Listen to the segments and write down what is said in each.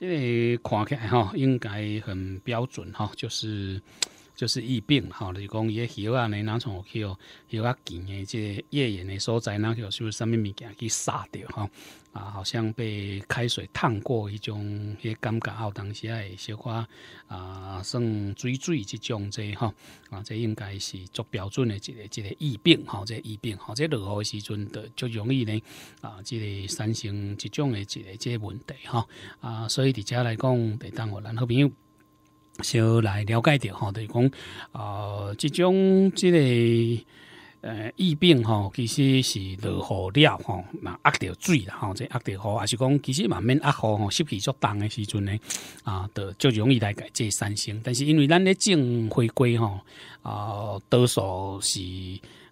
这里看起来哈，应该很标准哈，就是。就是疫病吼著是讲伊诶叶啊若像有去哦叶啊近诶即个页岩诶所在若像有啥物物件去杀着吼啊好像被开水烫过迄种彼感觉啊有当时啊会小可啊算水水即种者吼啊这应该是足标准诶一个一个疫病吼即、这疫病吼即落雨诶时阵着就容易呢啊即个产生即种诶一个即、这问题吼啊所以伫遮来讲第三互咱好朋友小来了解掉吼，就是讲，呃，这种这个呃疫病吼，其实是落雨了吼，那压着水啦吼，这压着雨，还是讲其实慢慢压雨吼，湿气足重诶时阵呢，啊，就就容易来解这三星。但是因为咱咧种花归吼，啊，多数是。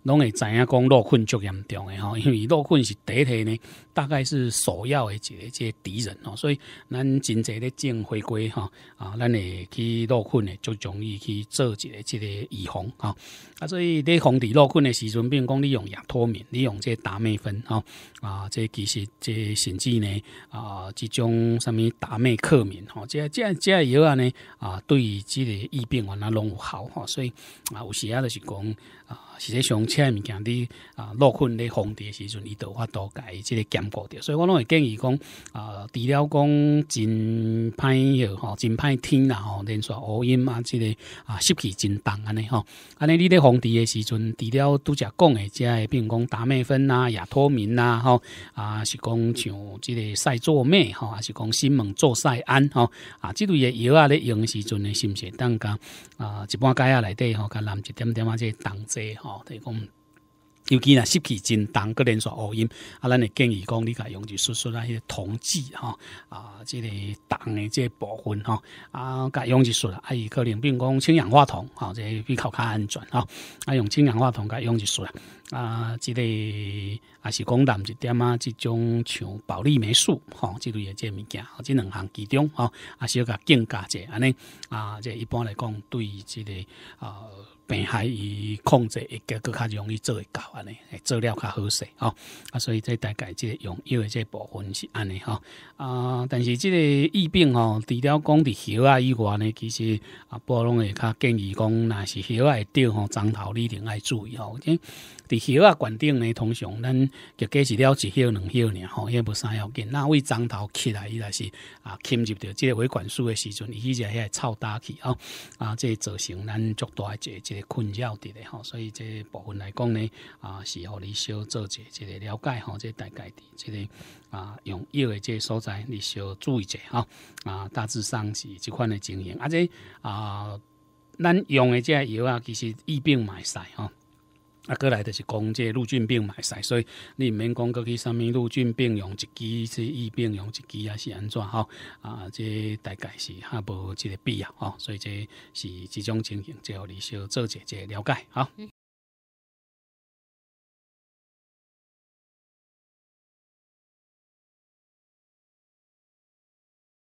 拢会知影讲，落困足严重诶吼，因为落困是第一呢，大概是首要诶一个即个敌人吼，所以咱真侪咧正回归吼，啊，咱会去落困诶，就容易去做一个即个预防吼。啊，所以咧防治落困诶时阵，如讲你用药脱敏，你用即达美芬啊啊，即其实即甚至呢啊，即种啥物达美克敏吼，即即即个以呢啊，对即个疫病原来拢有好吼，所以啊，有时啊就是讲啊。实际上车物件咧啊，落困咧，防诶时阵伊都度多改，即个兼顾着，所以我拢会建议讲啊，除了讲真怕吼，真歹天啦吼，连续乌阴啊，即个啊湿气真重安尼吼，安尼你咧封滴诶时阵，除了拄则讲诶，即个如讲打麦芬啊、亚脱明啊吼啊，是讲像即个赛唑咩吼，还是讲新猛唑噻安吼啊，即类嘅药啊咧用诶时阵咧，是毋是？当讲啊，一般解下内底吼，甲淋一点点啊，即个冻剂吼。好，这个我们。尤其啊，湿气真重，个连续恶阴啊，咱会建议讲，你甲用住说说那些铜剂吼，啊，即个重的即个部分吼，啊，甲用住说啦，啊，伊可能比如讲氢氧化铜，吼，即个比较较安全吼，啊，用氢氧化铜甲用住说啦，啊，即个啊是讲淡一点啊，即种像保丽霉素，吼，即类的即物件，吼、即两项其中吼、啊，是要甲增加者，安尼啊，即一般来讲，对于即个呃病害与控制，会加佫较容易做会到。会做料较好势吼，啊，所以这大概即用，药的这部分是安尼吼啊。但是即个疫病吼，除了讲伫叶啊以外呢，其实啊，播农也建议讲，若是叶啊掉吼，头你一定要注意吼。即滴叶啊管呢，通常咱就过是了，一叶两叶呢，吼也不三要紧。那为长头起来以来是啊，侵入到即个水管树的时阵，伊就遐臭大去啊啊，即造成咱足大一节一困扰伫咧吼。所以这部分来讲呢。啊，是互你小做者一个了解吼，这大概的，这个啊，用药的这所在，你小注意者吼，啊，大致上是即款的经营，啊，即啊，咱用的这药啊，其实疫病买晒吼。啊，过来就是讲这陆军病买晒，所以你毋免讲过去什物陆军病用一支，是疫病用一支，啊，是安怎吼？啊，这大概是哈无即个必要吼。所以这是即种情形，即互你小做者一个了解吼。